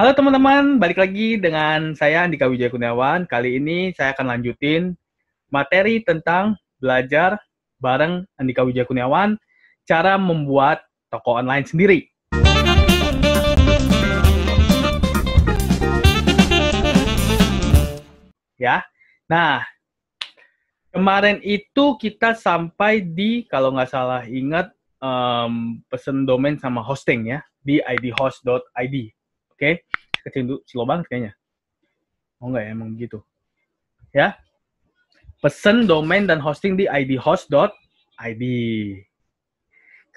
Halo teman-teman, balik lagi dengan saya Andika Wijaya Kuniawan. Kali ini saya akan lanjutin materi tentang belajar bareng Andika Wijaya Kuniawan cara membuat toko online sendiri. Ya, nah kemarin itu kita sampai di kalau nggak salah ingat um, pesen domain sama hosting ya di idhost.id Oke, okay? kecil slow banget kayaknya. Oh enggak ya, emang gitu. Ya. Pesen domain dan hosting di idhost.id.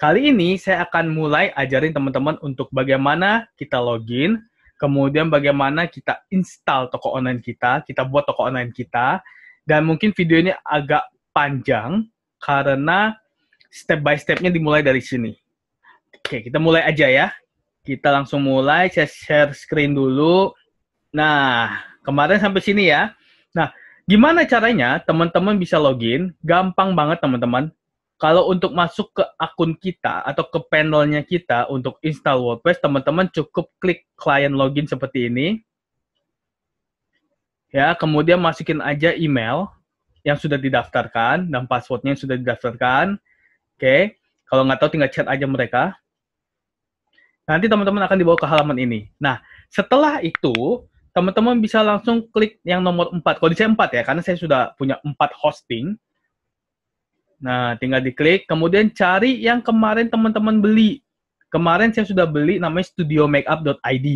Kali ini saya akan mulai ajarin teman-teman untuk bagaimana kita login, kemudian bagaimana kita install toko online kita, kita buat toko online kita, dan mungkin video ini agak panjang karena step by stepnya dimulai dari sini. Oke, kita mulai aja ya. Kita langsung mulai, saya share screen dulu. Nah, kemarin sampai sini ya. Nah, gimana caranya teman-teman bisa login? Gampang banget teman-teman. Kalau untuk masuk ke akun kita atau ke panelnya kita untuk install WordPress, teman-teman cukup klik client login seperti ini. Ya, kemudian masukin aja email yang sudah didaftarkan dan passwordnya yang sudah didaftarkan. Oke, okay. kalau nggak tahu tinggal chat aja mereka. Nanti teman-teman akan dibawa ke halaman ini. Nah, setelah itu, teman-teman bisa langsung klik yang nomor 4. Kalau di saya 4 ya, karena saya sudah punya 4 hosting. Nah, tinggal diklik, kemudian cari yang kemarin teman-teman beli. Kemarin saya sudah beli namanya studiomakeup.id.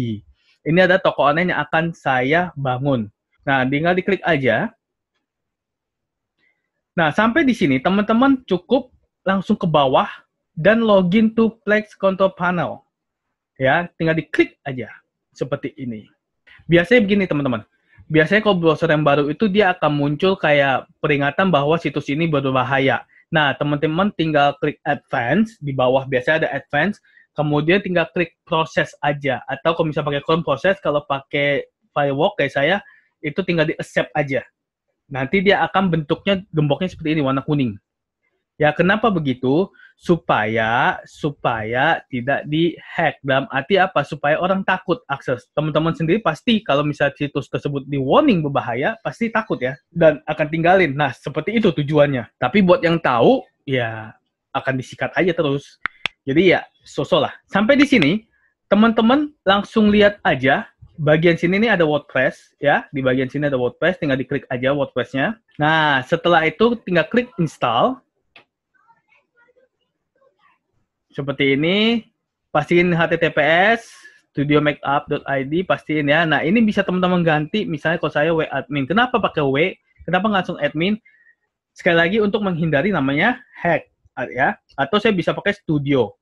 Ini ada toko online yang akan saya bangun. Nah, tinggal diklik aja. Nah, sampai di sini teman-teman cukup langsung ke bawah dan login to Plex Control Panel ya tinggal diklik aja seperti ini. Biasanya begini teman-teman. Biasanya kalau browser yang baru itu dia akan muncul kayak peringatan bahwa situs ini berbahaya. Nah, teman-teman tinggal klik advance di bawah biasanya ada advance, kemudian tinggal klik proses aja atau kalau misalnya pakai Chrome proses kalau pakai firewall kayak saya itu tinggal di accept aja. Nanti dia akan bentuknya gemboknya seperti ini warna kuning. Ya, kenapa begitu? Supaya supaya tidak dihack. Dalam arti apa? Supaya orang takut akses. Teman-teman sendiri pasti kalau misalnya situs tersebut di warning berbahaya, pasti takut ya dan akan tinggalin. Nah, seperti itu tujuannya. Tapi buat yang tahu, ya akan disikat aja terus. Jadi ya, sosolah. Sampai di sini, teman-teman langsung lihat aja bagian sini ini ada WordPress ya. Di bagian sini ada WordPress, tinggal diklik aja WordPressnya. Nah, setelah itu tinggal klik install. seperti ini. Pastiin https studio studiomakeup.id pastiin ya. Nah, ini bisa teman-teman ganti misalnya kalau saya w admin. Kenapa pakai w? Kenapa nggak langsung admin? Sekali lagi untuk menghindari namanya hack ya. Atau saya bisa pakai studio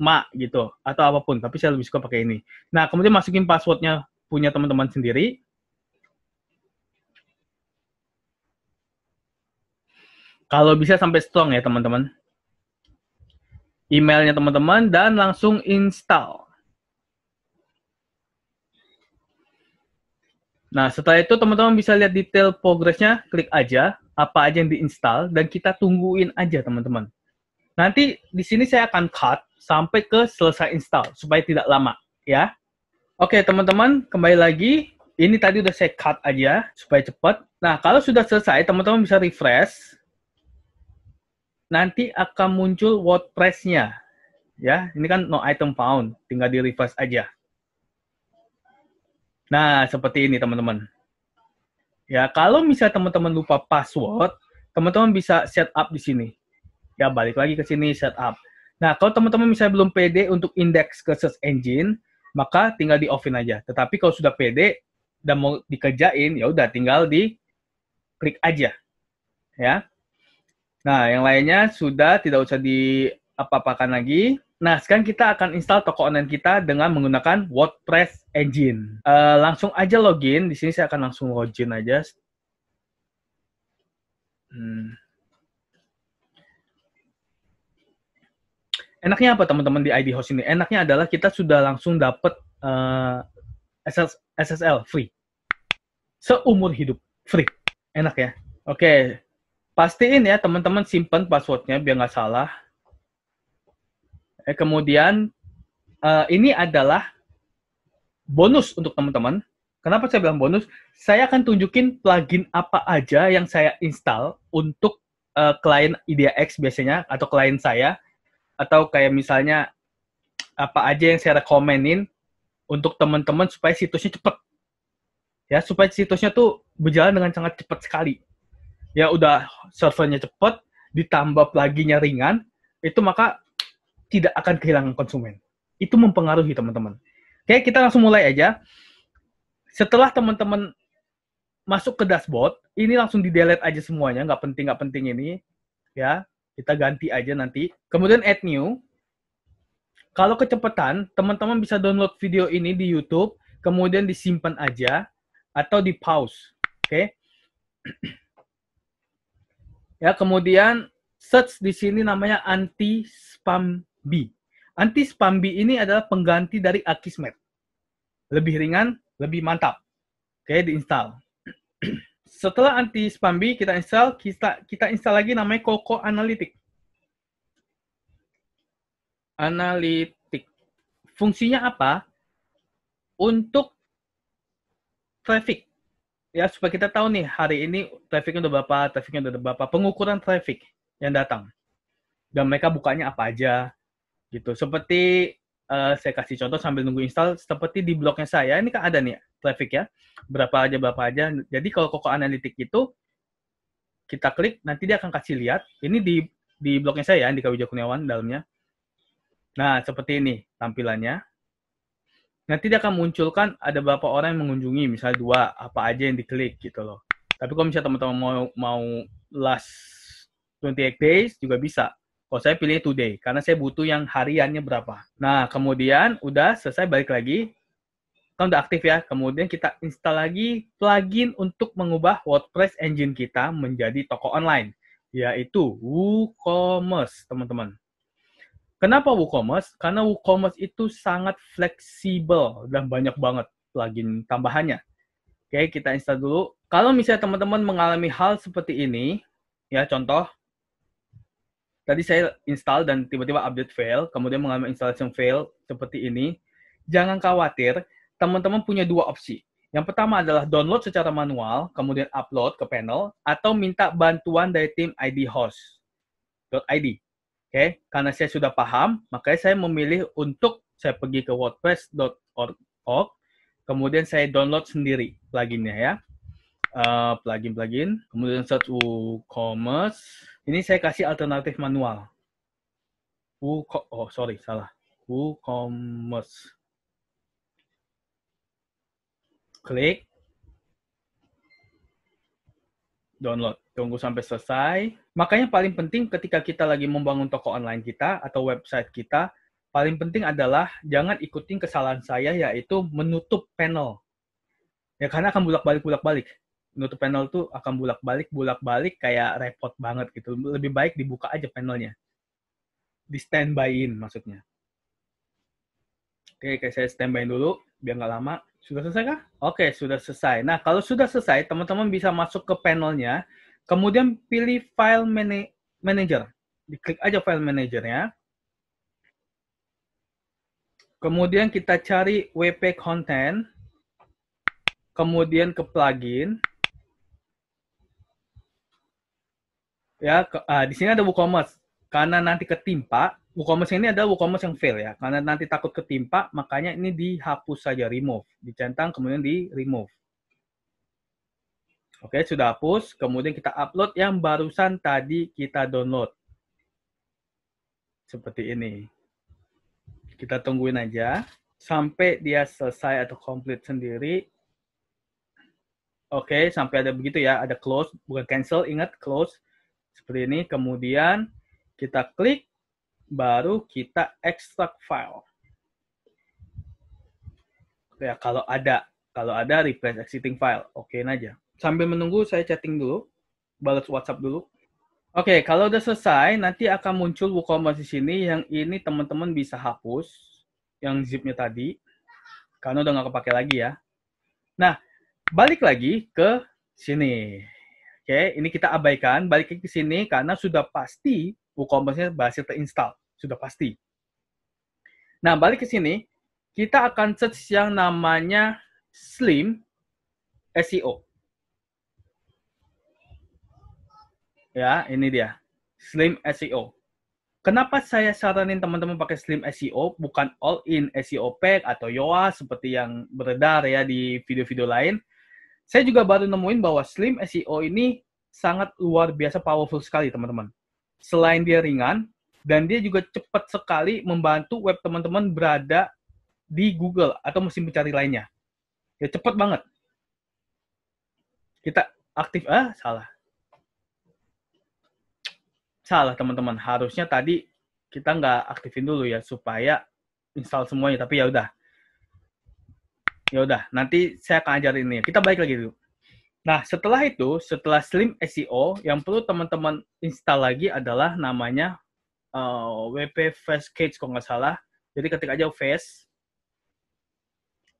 ma gitu atau apapun tapi saya lebih suka pakai ini nah kemudian masukin passwordnya punya teman-teman sendiri kalau bisa sampai strong ya teman-teman emailnya teman-teman dan langsung install. Nah, setelah itu teman-teman bisa lihat detail progresnya, klik aja apa aja yang diinstal dan kita tungguin aja teman-teman. Nanti di sini saya akan cut sampai ke selesai install supaya tidak lama ya. Oke, teman-teman, kembali lagi. Ini tadi udah saya cut aja supaya cepat. Nah, kalau sudah selesai, teman-teman bisa refresh nanti akan muncul WordPress-nya. Ya, ini kan no item found, tinggal di reverse aja. Nah, seperti ini teman-teman. Ya, kalau misalnya teman-teman lupa password, teman-teman bisa setup di sini. Ya, balik lagi ke sini setup. Nah, kalau teman-teman misalnya belum PD untuk index ke search engine, maka tinggal di offin aja. Tetapi kalau sudah PD dan mau dikerjain, ya udah tinggal di klik aja. Ya. Nah, yang lainnya sudah tidak usah di apa-apakan lagi. Nah, sekarang kita akan install toko online kita dengan menggunakan WordPress engine. Uh, langsung aja login. Di sini saya akan langsung login aja. Hmm. Enaknya apa teman-teman di ID Host ini? Enaknya adalah kita sudah langsung dapat uh, eh, SSL free. Seumur hidup free. Enak ya? Oke, pastiin ya teman-teman simpan passwordnya biar nggak salah. Eh, kemudian uh, ini adalah bonus untuk teman-teman. Kenapa saya bilang bonus? Saya akan tunjukin plugin apa aja yang saya install untuk uh, klien IdeaX biasanya atau klien saya atau kayak misalnya apa aja yang saya rekomenin untuk teman-teman supaya situsnya cepat. Ya, supaya situsnya tuh berjalan dengan sangat cepat sekali ya udah servernya cepat ditambah laginya ringan itu maka tidak akan kehilangan konsumen itu mempengaruhi teman-teman oke kita langsung mulai aja setelah teman-teman masuk ke dashboard ini langsung di delete aja semuanya nggak penting nggak penting ini ya kita ganti aja nanti kemudian add new kalau kecepatan teman-teman bisa download video ini di YouTube kemudian disimpan aja atau di pause oke okay? Ya, kemudian search di sini namanya anti spam B. Anti spam B ini adalah pengganti dari Akismet. Lebih ringan, lebih mantap. Oke, diinstal. Setelah anti spam B kita install, kita kita install lagi namanya Coco Analytic. analitik Fungsinya apa? Untuk traffic ya supaya kita tahu nih hari ini trafficnya udah berapa, trafficnya udah berapa, pengukuran traffic yang datang dan mereka bukanya apa aja gitu. Seperti uh, saya kasih contoh sambil nunggu install, seperti di blognya saya ini kan ada nih traffic ya, berapa aja berapa aja. Jadi kalau Koko Analitik itu kita klik, nanti dia akan kasih lihat. Ini di di blognya saya di Kawija Kurniawan dalamnya. Nah seperti ini tampilannya nanti dia akan munculkan ada berapa orang yang mengunjungi misalnya dua apa aja yang diklik gitu loh tapi kalau misalnya teman-teman mau mau last 28 days juga bisa kalau saya pilih today karena saya butuh yang hariannya berapa nah kemudian udah selesai balik lagi kan udah aktif ya kemudian kita install lagi plugin untuk mengubah WordPress engine kita menjadi toko online yaitu WooCommerce teman-teman Kenapa WooCommerce? Karena WooCommerce itu sangat fleksibel dan banyak banget plugin tambahannya. Oke, kita install dulu. Kalau misalnya teman-teman mengalami hal seperti ini, ya contoh, tadi saya install dan tiba-tiba update fail, kemudian mengalami installation fail seperti ini, jangan khawatir, teman-teman punya dua opsi. Yang pertama adalah download secara manual, kemudian upload ke panel, atau minta bantuan dari tim ID host. .id okay? karena saya sudah paham, makanya saya memilih untuk saya pergi ke wordpress.org, kemudian saya download sendiri pluginnya ya. plugin-plugin, eh, uh, kemudian search WooCommerce. Ini saya kasih alternatif manual. WooCommerce, oh sorry, salah. WooCommerce. Klik. download. Tunggu sampai selesai. Makanya paling penting ketika kita lagi membangun toko online kita atau website kita, paling penting adalah jangan ikutin kesalahan saya yaitu menutup panel. Ya karena akan bolak-balik bolak-balik. Menutup panel tuh akan bolak-balik bolak-balik kayak repot banget gitu. Lebih baik dibuka aja panelnya. Di standby-in maksudnya. Oke, kayak saya standby dulu biar nggak lama. Sudah selesai kah? Oke, sudah selesai. Nah, kalau sudah selesai, teman-teman bisa masuk ke panelnya, kemudian pilih file mana manager. Diklik aja file manajernya. Kemudian kita cari WP content, kemudian ke plugin. Ya, ke, ah, di sini ada WooCommerce. Karena nanti ketimpa, WooCommerce ini adalah WooCommerce yang fail ya, karena nanti takut ketimpa, makanya ini dihapus saja, remove. Dicentang, kemudian di remove. Oke, sudah hapus. Kemudian kita upload yang barusan tadi kita download. Seperti ini. Kita tungguin aja sampai dia selesai atau complete sendiri. Oke, sampai ada begitu ya, ada close, bukan cancel, ingat close. Seperti ini, kemudian kita klik baru kita extract file. Ya, kalau ada. Kalau ada, replace existing file. Oke aja. Sambil menunggu, saya chatting dulu. Balas WhatsApp dulu. Oke, kalau udah selesai, nanti akan muncul WooCommerce di sini. Yang ini teman-teman bisa hapus. Yang zipnya tadi. Karena udah nggak kepake lagi ya. Nah, balik lagi ke sini. Oke, ini kita abaikan. Balik ke sini karena sudah pasti WooCommerce-nya berhasil terinstall, sudah pasti. Nah, balik ke sini, kita akan search yang namanya Slim SEO. Ya, ini dia. Slim SEO. Kenapa saya saranin teman-teman pakai Slim SEO, bukan all-in SEO pack atau YOA seperti yang beredar ya di video-video lain? Saya juga baru nemuin bahwa Slim SEO ini sangat luar biasa powerful sekali, teman-teman selain dia ringan dan dia juga cepat sekali membantu web teman-teman berada di Google atau mesin pencari lainnya. Ya cepat banget. Kita aktif ah salah. Salah teman-teman, harusnya tadi kita nggak aktifin dulu ya supaya install semuanya, tapi ya udah. Ya udah, nanti saya akan ajarin ini. Kita balik lagi dulu. Nah, setelah itu, setelah Slim SEO, yang perlu teman-teman install lagi adalah namanya uh, eh, WP Fast Cage, kalau nggak salah. Jadi ketik aja Fast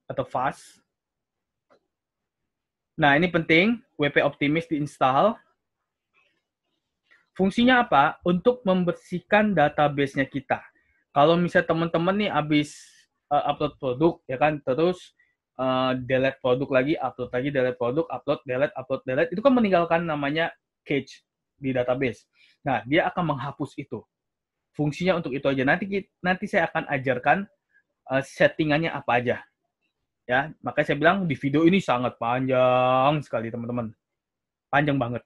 atau Fast. Nah, ini penting, WP Optimis diinstall. Fungsinya apa? Untuk membersihkan database-nya kita. Kalau misalnya teman-teman nih habis eh, upload produk, ya kan, terus Eh, delete produk lagi, upload lagi, delete produk, upload, delete, upload, delete, itu kan meninggalkan namanya cache di database. Nah, dia akan menghapus itu. Fungsinya untuk itu aja. Nanti nanti saya akan ajarkan eh, settingannya apa aja. Ya, makanya saya bilang di video ini sangat panjang sekali, teman-teman. Panjang banget.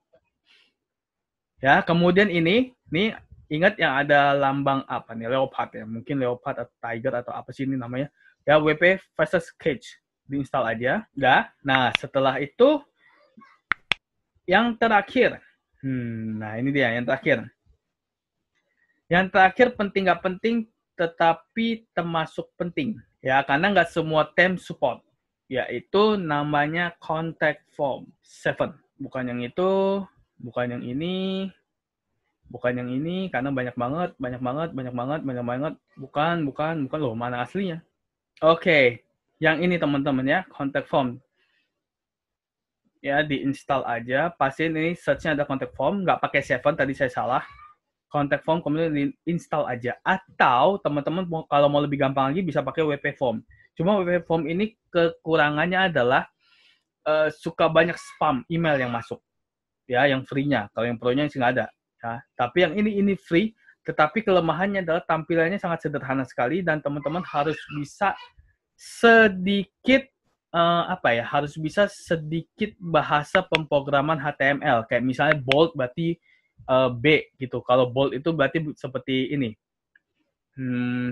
Ya, kemudian ini, ini ingat yang ada lambang apa nih, leopard ya, mungkin leopard atau tiger atau apa sih ini namanya. Ya, WP versus cage diinstal aja. Udah. Nah, setelah itu yang terakhir. Hmm, nah ini dia yang terakhir. Yang terakhir penting nggak penting, tetapi termasuk penting. Ya, karena nggak semua tem support. Yaitu namanya contact form 7. Bukan yang itu, bukan yang ini, bukan yang ini, karena banyak banget, banyak banget, banyak banget, banyak banget. Bukan, bukan, bukan. Loh, mana aslinya? Oke, okay yang ini teman-teman ya, contact form. Ya, diinstal aja. pasti ini searchnya ada contact form, nggak pakai seven, tadi saya salah. Contact form kemudian diinstal aja. Atau teman-teman kalau mau lebih gampang lagi bisa pakai WP form. Cuma WP form ini kekurangannya adalah uh, suka banyak spam email yang masuk. Ya, yang free-nya. Kalau yang pro-nya nggak ada. Ya, tapi yang ini ini free, tetapi kelemahannya adalah tampilannya sangat sederhana sekali dan teman-teman harus bisa sedikit uh, apa ya harus bisa sedikit bahasa pemrograman HTML kayak misalnya bold berarti uh, B gitu kalau bold itu berarti seperti ini hmm.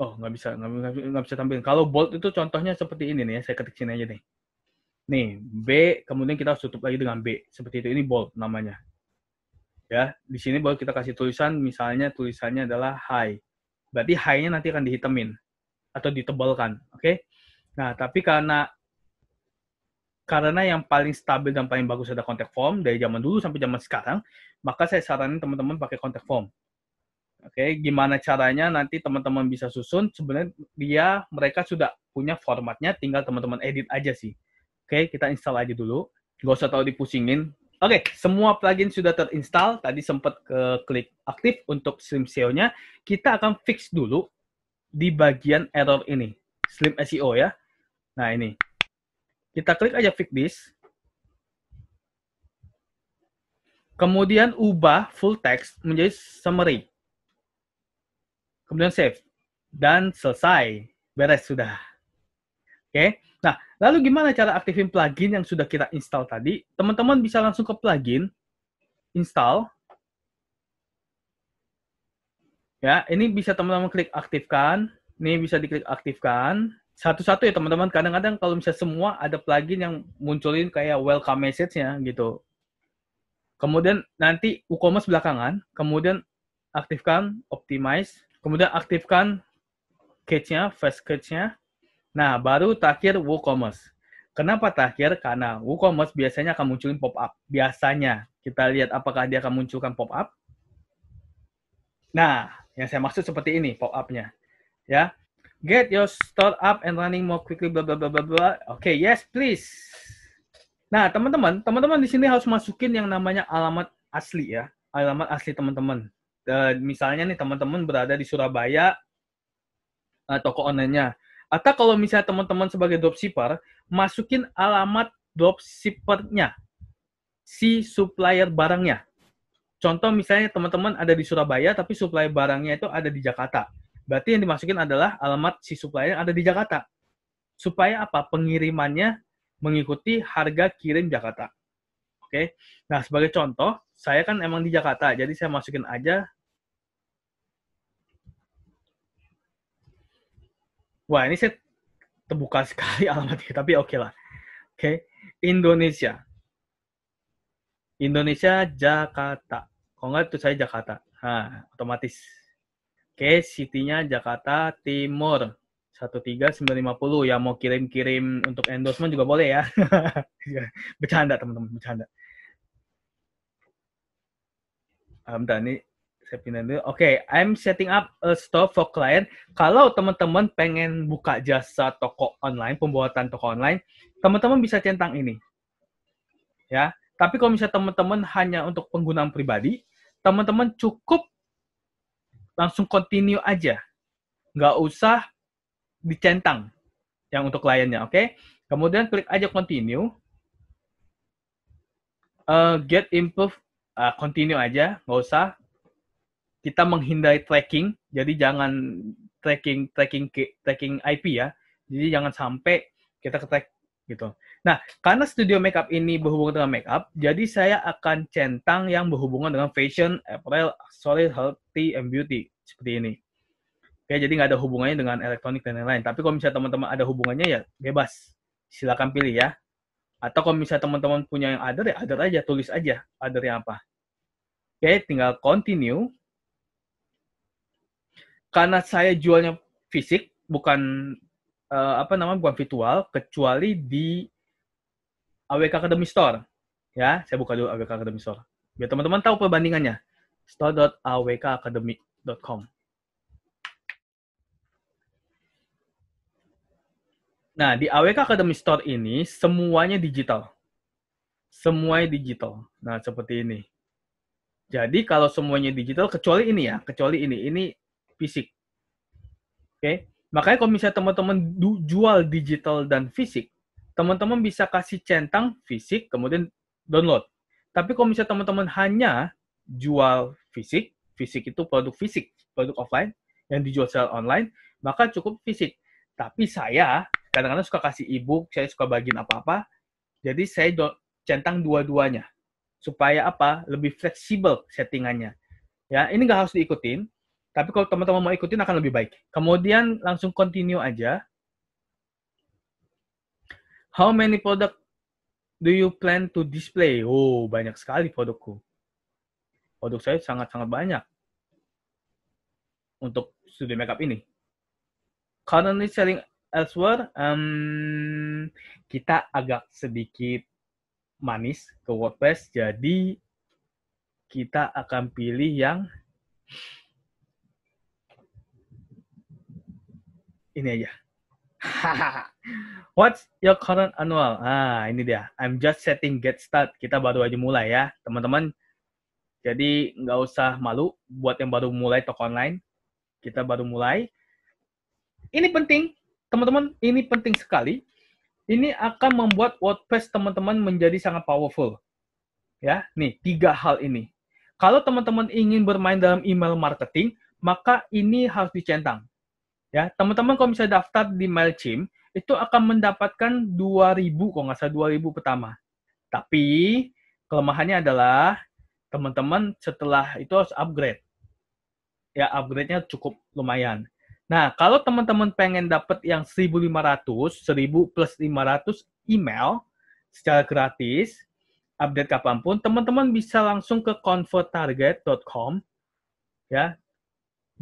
oh nggak bisa nggak bisa, nggak bisa tampilin kalau bold itu contohnya seperti ini nih ya saya ketik sini aja nih nih B kemudian kita tutup lagi dengan B seperti itu ini bold namanya ya di sini baru kita kasih tulisan misalnya tulisannya adalah high berarti high-nya nanti akan dihitamin atau ditebalkan, oke? Okay? Nah, tapi karena karena yang paling stabil dan paling bagus ada contact form dari zaman dulu sampai zaman sekarang, maka saya saranin teman-teman pakai contact form. Oke, okay, gimana caranya nanti teman-teman bisa susun? Sebenarnya dia mereka sudah punya formatnya, tinggal teman-teman edit aja sih. Oke, okay, kita install aja dulu. Gak usah tahu dipusingin, Oke, okay, semua plugin sudah terinstall. Tadi sempat ke eh, klik aktif untuk Slim SEO-nya. Kita akan fix dulu di bagian error ini. Slim SEO ya. Nah, ini. Kita klik aja fix this. Kemudian ubah full text menjadi summary. Kemudian save. Dan selesai. Beres sudah. Oke. Okay? Nah, lalu gimana cara aktifin plugin yang sudah kita install tadi? Teman-teman bisa langsung ke plugin, install. Ya, ini bisa teman-teman klik aktifkan. Ini bisa diklik aktifkan. Satu-satu ya teman-teman. Kadang-kadang kalau misalnya semua ada plugin yang munculin kayak welcome message-nya gitu. Kemudian nanti WooCommerce belakangan. Kemudian aktifkan optimize. Kemudian aktifkan cache nya fast cache nya Nah, baru terakhir WooCommerce. Kenapa terakhir? Karena WooCommerce biasanya akan munculin pop-up. Biasanya. Kita lihat apakah dia akan munculkan pop-up. Nah, yang saya maksud seperti ini pop-up-nya. Ya. Get your store up and running more quickly bla bla bla bla bla. Oke, okay, yes please. Nah, teman-teman, teman-teman di sini harus masukin yang namanya alamat asli ya. Alamat asli teman-teman. Eh, misalnya nih teman-teman berada di Surabaya, uh, toko nya atau kalau misalnya teman-teman sebagai dropshipper, masukin alamat dropshippernya, si supplier barangnya. Contoh misalnya teman-teman ada di Surabaya, tapi supplier barangnya itu ada di Jakarta. Berarti yang dimasukin adalah alamat si supplier yang ada di Jakarta. Supaya apa? Pengirimannya mengikuti harga kirim Jakarta. Oke. Okay? Nah, sebagai contoh, saya kan emang di Jakarta, jadi saya masukin aja Wah, ini saya terbuka sekali alamatnya, tapi oke okay lah. Oke, okay. Indonesia. Indonesia, Jakarta. Kalau nggak, itu saya Jakarta. Nah, otomatis. Oke, okay, city-nya Jakarta Timur. 13950 yang mau kirim-kirim untuk endorsement juga boleh ya. bercanda teman-teman, bercanda. alhamdulillah. bentar, ini Oke, okay, I'm setting up a store for client. Kalau teman-teman pengen buka jasa toko online, pembuatan toko online, teman-teman bisa centang ini. Ya, tapi kalau misalnya teman-teman hanya untuk penggunaan pribadi, teman-teman cukup langsung continue aja. Nggak usah dicentang yang untuk kliennya, oke? Okay? Kemudian klik aja continue. Uh, get improve, uh, continue aja, nggak usah kita menghindari tracking, jadi jangan tracking tracking tracking IP ya. Jadi jangan sampai kita ke track gitu. Nah, karena studio makeup ini berhubungan dengan makeup, jadi saya akan centang yang berhubungan dengan fashion, apparel, solid healthy, and beauty seperti ini. Oke, jadi nggak ada hubungannya dengan elektronik dan lain-lain. Tapi kalau misalnya teman-teman ada hubungannya ya bebas, silakan pilih ya. Atau kalau misalnya teman-teman punya yang other ya other aja, tulis aja other yang apa. Oke, tinggal continue karena saya jualnya fisik bukan uh, apa namanya bukan virtual kecuali di AWK Academy Store ya saya buka dulu AWK Academy Store biar teman-teman tahu perbandingannya store.awkacademy.com Nah, di AWK Academy Store ini semuanya digital. Semuanya digital. Nah, seperti ini. Jadi kalau semuanya digital kecuali ini ya, kecuali ini. Ini fisik. Oke, okay? makanya kalau misalnya teman-teman jual digital dan fisik, teman-teman bisa kasih centang fisik kemudian download. Tapi kalau misalnya teman-teman hanya jual fisik, fisik itu produk fisik, produk offline yang dijual secara online, maka cukup fisik. Tapi saya kadang-kadang suka kasih e saya suka bagiin apa-apa, jadi saya centang dua-duanya supaya apa lebih fleksibel settingannya. Ya, ini nggak harus diikutin, tapi kalau teman-teman mau ikutin akan lebih baik. Kemudian langsung continue aja. How many product do you plan to display? Oh, banyak sekali produkku. Produk saya sangat-sangat banyak untuk studio makeup ini. Currently selling elsewhere, um, kita agak sedikit manis ke WordPress, jadi kita akan pilih yang ini aja. What's your current annual? Ah, ini dia. I'm just setting get start. Kita baru aja mulai ya, teman-teman. Jadi nggak usah malu buat yang baru mulai toko online. Kita baru mulai. Ini penting, teman-teman. Ini penting sekali. Ini akan membuat WordPress teman-teman menjadi sangat powerful. Ya, nih tiga hal ini. Kalau teman-teman ingin bermain dalam email marketing, maka ini harus dicentang Ya, teman-teman kalau bisa daftar di Mailchimp, itu akan mendapatkan 2000 kalau nggak salah 2000 pertama. Tapi kelemahannya adalah teman-teman setelah itu harus upgrade. Ya, upgrade-nya cukup lumayan. Nah, kalau teman-teman pengen dapat yang 1500, 1000 plus 500 email secara gratis, update kapanpun, teman-teman bisa langsung ke converttarget.com ya.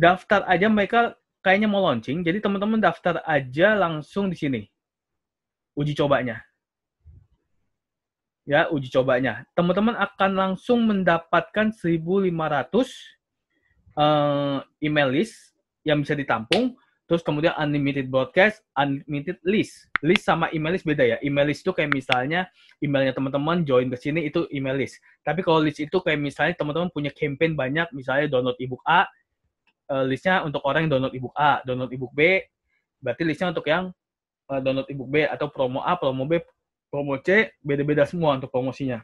Daftar aja mereka kayaknya mau launching, jadi teman-teman daftar aja langsung di sini. Uji cobanya. Ya, uji cobanya. Teman-teman akan langsung mendapatkan 1.500 uh, eh, email list yang bisa ditampung. Terus kemudian unlimited broadcast, unlimited list. List sama email list beda ya. Email list itu kayak misalnya emailnya teman-teman join ke sini itu email list. Tapi kalau list itu kayak misalnya teman-teman punya campaign banyak, misalnya download ebook A, uh, listnya untuk orang yang download ebook A, download ebook B, berarti listnya untuk yang uh, download ebook B atau promo A, promo B, promo C, beda-beda semua untuk promosinya.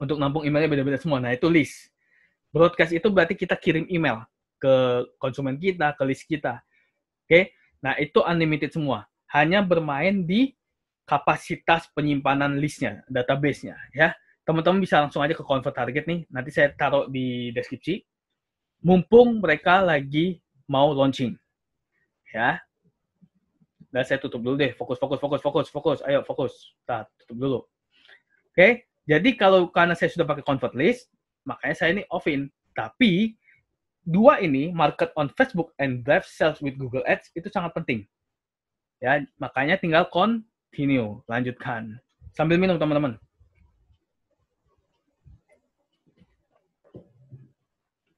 Untuk nampung emailnya beda-beda semua. Nah, itu list. Broadcast itu berarti kita kirim email ke konsumen kita, ke list kita. Oke. Okay? Nah, itu unlimited semua. Hanya bermain di kapasitas penyimpanan listnya, database-nya ya. Teman-teman bisa langsung aja ke convert target nih. Nanti saya taruh di deskripsi mumpung mereka lagi mau launching. Ya. Dan saya tutup dulu deh. Fokus, fokus, fokus, fokus, fokus. Ayo, fokus. Kita tutup dulu. Oke. Jadi kalau karena saya sudah pakai convert list, makanya saya ini off-in. Tapi dua ini market on Facebook and drive sales with Google Ads itu sangat penting. Ya, makanya tinggal continue, lanjutkan. Sambil minum teman-teman.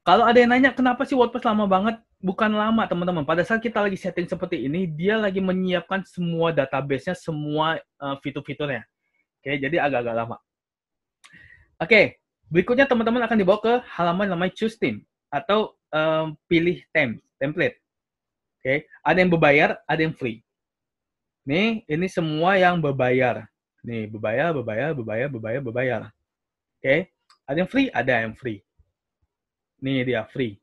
Kalau ada yang nanya kenapa sih WordPress lama banget? Bukan lama, teman-teman. Pada saat kita lagi setting seperti ini, dia lagi menyiapkan semua database-nya, semua eh, fitur-fiturnya. Oke, jadi agak-agak lama. Oke, berikutnya teman-teman akan dibawa ke halaman namanya Choose Theme atau um, pilih theme, template. Oke, ada yang berbayar, ada yang free. Nih, ini semua yang berbayar. Nih, berbayar, berbayar, berbayar, berbayar, berbayar. Oke, ada yang free, ada yang free. Ini dia free.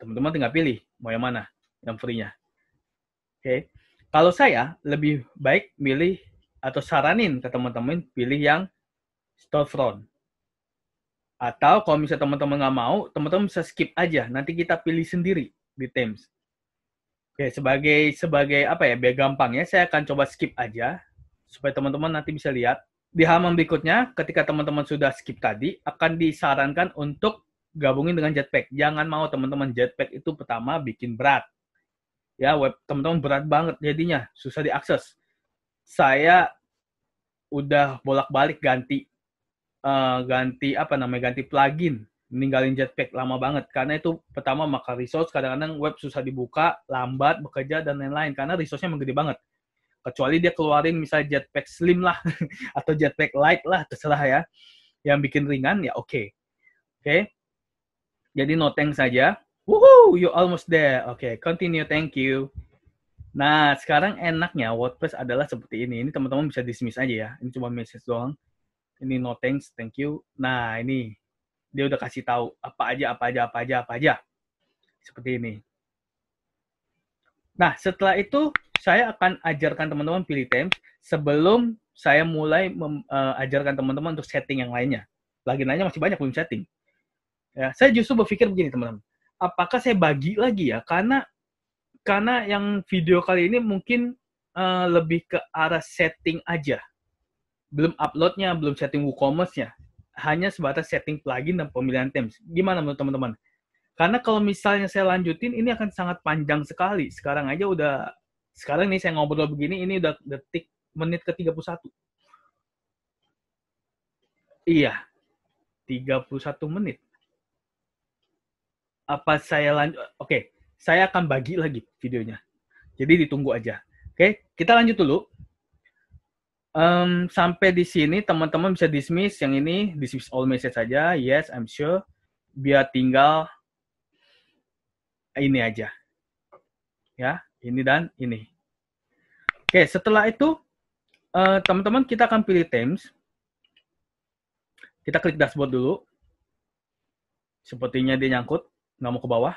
Teman-teman tinggal pilih mau yang mana yang free-nya. Oke. Okay. Kalau saya lebih baik milih atau saranin ke teman-teman pilih yang storefront. Atau kalau misalnya teman-teman nggak mau, teman-teman bisa skip aja. Nanti kita pilih sendiri di Teams. Oke, sebagai sebagai apa ya, biar ya, saya akan coba skip aja supaya teman-teman nanti bisa lihat. Di halaman berikutnya, ketika teman-teman sudah skip tadi, akan disarankan untuk gabungin dengan jetpack. Jangan mau teman-teman jetpack itu pertama bikin berat. Ya, web teman-teman berat banget jadinya, susah diakses. Saya udah bolak-balik ganti uh, ganti apa namanya? ganti plugin, ninggalin jetpack lama banget karena itu pertama maka resource kadang-kadang web susah dibuka, lambat bekerja dan lain-lain karena resource-nya menggede banget. Kecuali dia keluarin misalnya jetpack slim lah atau jetpack light lah terserah ya. Yang bikin ringan ya oke. Okay. Oke. Okay? Jadi no thanks saja. Woohoo, you almost there. Oke, okay, continue. Thank you. Nah, sekarang enaknya WordPress adalah seperti ini. Ini teman-teman bisa dismiss aja ya. Ini cuma message doang. Ini no thanks, thank you. Nah, ini dia udah kasih tahu apa aja, apa aja, apa aja, apa aja. Seperti ini. Nah, setelah itu saya akan ajarkan teman-teman pilih themes sebelum saya mulai mem, uh, ajarkan teman-teman untuk setting yang lainnya. Lagi nanya masih banyak belum setting. Ya, saya justru berpikir begini teman-teman. Apakah saya bagi lagi ya? Karena karena yang video kali ini mungkin uh, lebih ke arah setting aja. Belum uploadnya, belum setting WooCommerce-nya. Hanya sebatas setting plugin dan pemilihan themes. Gimana menurut teman-teman? Karena kalau misalnya saya lanjutin, ini akan sangat panjang sekali. Sekarang aja udah, sekarang nih saya ngobrol begini, ini udah detik menit ke 31. Iya, 31 menit apa saya lanjut oke okay, saya akan bagi lagi videonya jadi ditunggu aja oke okay, kita lanjut dulu um, sampai di sini teman-teman bisa dismiss yang ini dismiss all message saja yes I'm sure biar tinggal ini aja ya ini dan ini oke okay, setelah itu eh, teman-teman uh, kita akan pilih themes kita klik dashboard dulu sepertinya dia nyangkut nggak mau ke bawah.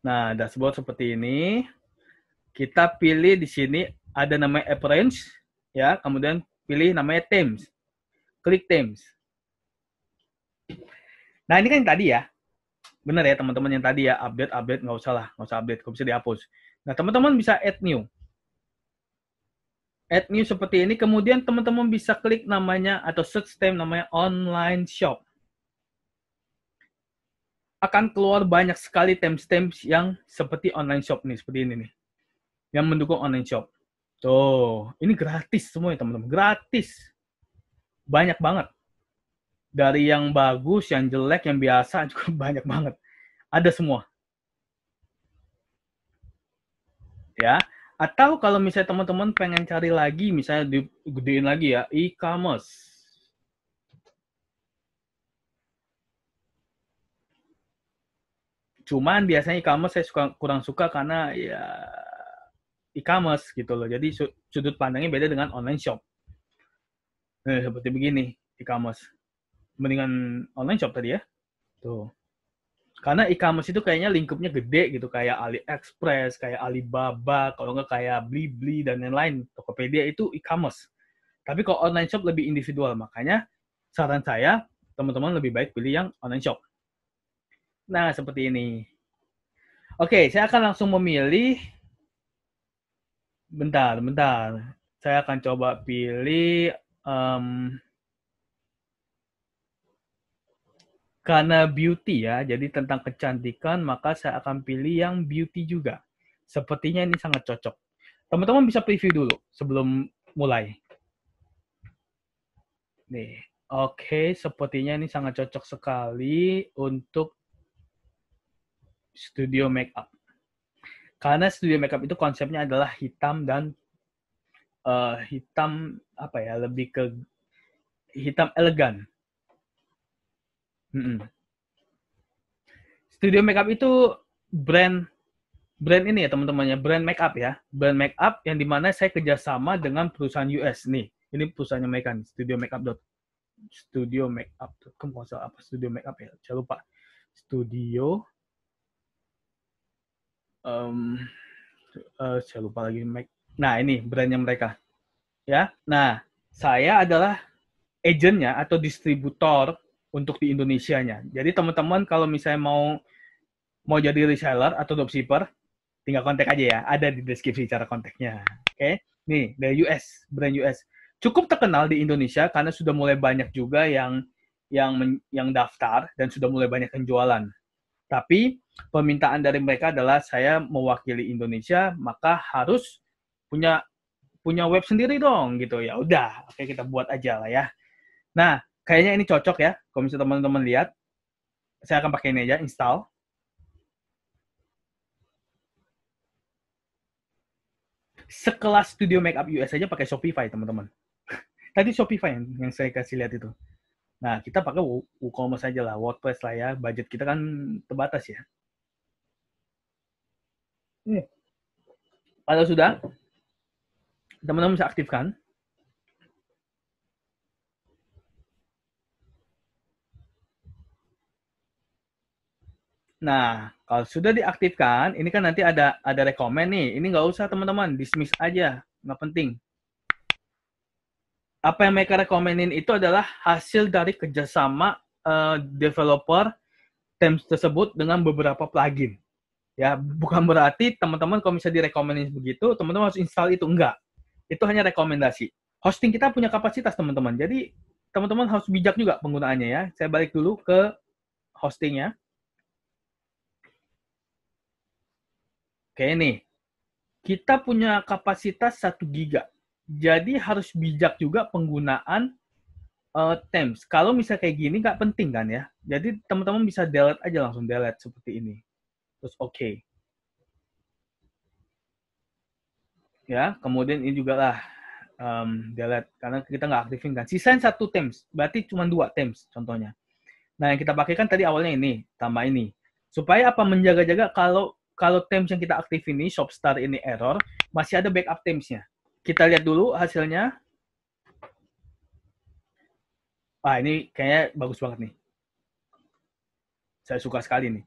Nah, dashboard seperti ini. Kita pilih di sini ada namanya appearance, ya. Kemudian pilih namanya themes. Klik themes. Nah, ini kan yang tadi ya. Benar ya, teman-teman yang tadi ya. Update, update, nggak usah lah. Nggak usah update, kok bisa dihapus. Nah, teman-teman bisa add new add new seperti ini. Kemudian teman-teman bisa klik namanya atau search theme namanya online shop akan keluar banyak sekali timestamps yang seperti online shop nih, seperti ini nih. Yang mendukung online shop. Tuh, ini gratis semuanya teman-teman, gratis. Banyak banget. Dari yang bagus, yang jelek, yang biasa juga banyak banget. Ada semua. Ya, atau kalau misalnya teman-teman pengen cari lagi, misalnya digedein lagi ya, e-commerce Cuman biasanya e-commerce saya suka, kurang suka karena ya e-commerce gitu loh. Jadi sudut pandangnya beda dengan online shop. Nah, seperti begini e-commerce. Mendingan online shop tadi ya. Tuh. Karena e-commerce itu kayaknya lingkupnya gede gitu. Kayak AliExpress, kayak Alibaba, kalau nggak kayak Blibli, dan lain-lain. Tokopedia itu e-commerce. Tapi kalau online shop lebih individual. Makanya saran saya, teman-teman lebih baik pilih yang online shop. Nah, seperti ini. Oke, saya akan langsung memilih. Bentar, bentar. Saya akan coba pilih um, karena beauty ya. Jadi tentang kecantikan, maka saya akan pilih yang beauty juga. Sepertinya ini sangat cocok. Teman-teman bisa preview dulu sebelum mulai. Nih, Oke, okay, sepertinya ini sangat cocok sekali untuk studio makeup. Karena studio makeup itu konsepnya adalah hitam dan uh, hitam apa ya lebih ke hitam elegan. Mm Studio makeup itu brand brand ini ya teman-temannya brand makeup ya brand makeup yang dimana saya kerjasama dengan perusahaan US nih ini perusahaannya mereka nih, studio makeup dot studio makeup apa studio makeup ya jangan lupa studio um, uh, saya lupa lagi Mac. Nah ini brandnya mereka, ya. Nah saya adalah agentnya atau distributor untuk di Indonesia-nya. Jadi teman-teman kalau misalnya mau mau jadi reseller atau dropshipper, tinggal kontak aja ya. Ada di deskripsi cara kontaknya. Oke, okay? nih dari US, brand US. Cukup terkenal di Indonesia karena sudah mulai banyak juga yang yang yang daftar dan sudah mulai banyak penjualan. Tapi permintaan dari mereka adalah saya mewakili Indonesia, maka harus punya punya web sendiri dong gitu. Ya udah, oke kita buat aja lah ya. Nah, kayaknya ini cocok ya. Kalau misalnya teman-teman lihat, saya akan pakai ini aja, install. Sekelas Studio Makeup US aja pakai Shopify, teman-teman. Tadi Shopify yang, yang saya kasih lihat itu. Nah, kita pakai WooCommerce aja lah, WordPress lah ya. Budget kita kan terbatas ya. Ini. Hmm. Kalau sudah, teman-teman bisa aktifkan. Nah, kalau sudah diaktifkan, ini kan nanti ada ada rekomend nih. Ini nggak usah teman-teman, dismiss aja, nggak penting apa yang mereka rekomenin itu adalah hasil dari kerjasama uh, developer teams tersebut dengan beberapa plugin. Ya, bukan berarti teman-teman kalau misalnya direkomendasi begitu, teman-teman harus install itu. Enggak. Itu hanya rekomendasi. Hosting kita punya kapasitas, teman-teman. Jadi, teman-teman harus bijak juga penggunaannya ya. Saya balik dulu ke hostingnya. Oke, nih. Kita punya kapasitas 1 giga. Jadi harus bijak juga penggunaan uh, temps. Kalau misalnya kayak gini nggak penting kan ya. Jadi teman-teman bisa delete aja langsung delete seperti ini. Terus oke. Okay. Ya, kemudian ini juga lah um, delete karena kita nggak aktifin kan. Sisain satu temps, berarti cuma dua temps contohnya. Nah, yang kita pakai kan tadi awalnya ini, tambah ini. Supaya apa menjaga-jaga kalau kalau temps yang kita aktifin ini, start ini error, masih ada backup temps nya kita lihat dulu hasilnya. Ah, ini kayaknya bagus banget nih. Saya suka sekali nih.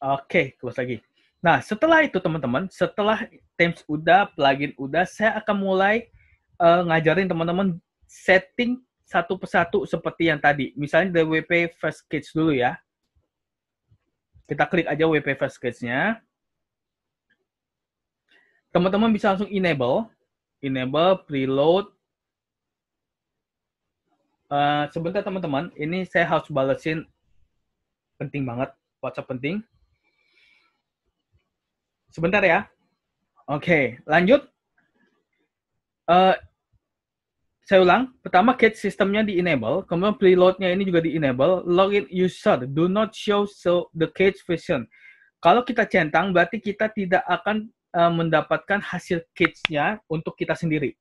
Oke, close lagi. Nah, setelah itu teman-teman, setelah Teams udah, plugin udah, saya akan mulai uh, ngajarin teman-teman setting satu persatu seperti yang tadi. Misalnya dari WP First Kids dulu ya. Kita klik aja WP First Kids-nya. Teman-teman bisa langsung enable enable preload. Uh, sebentar teman-teman, ini saya harus balesin penting banget, WhatsApp penting. Sebentar ya. Oke, lanjut. Uh, saya ulang, pertama catch sistemnya di enable, kemudian preloadnya ini juga di enable, login user, do not show so the catch version. Kalau kita centang, berarti kita tidak akan Eh, mendapatkan hasil kitsnya nya untuk kita sendiri.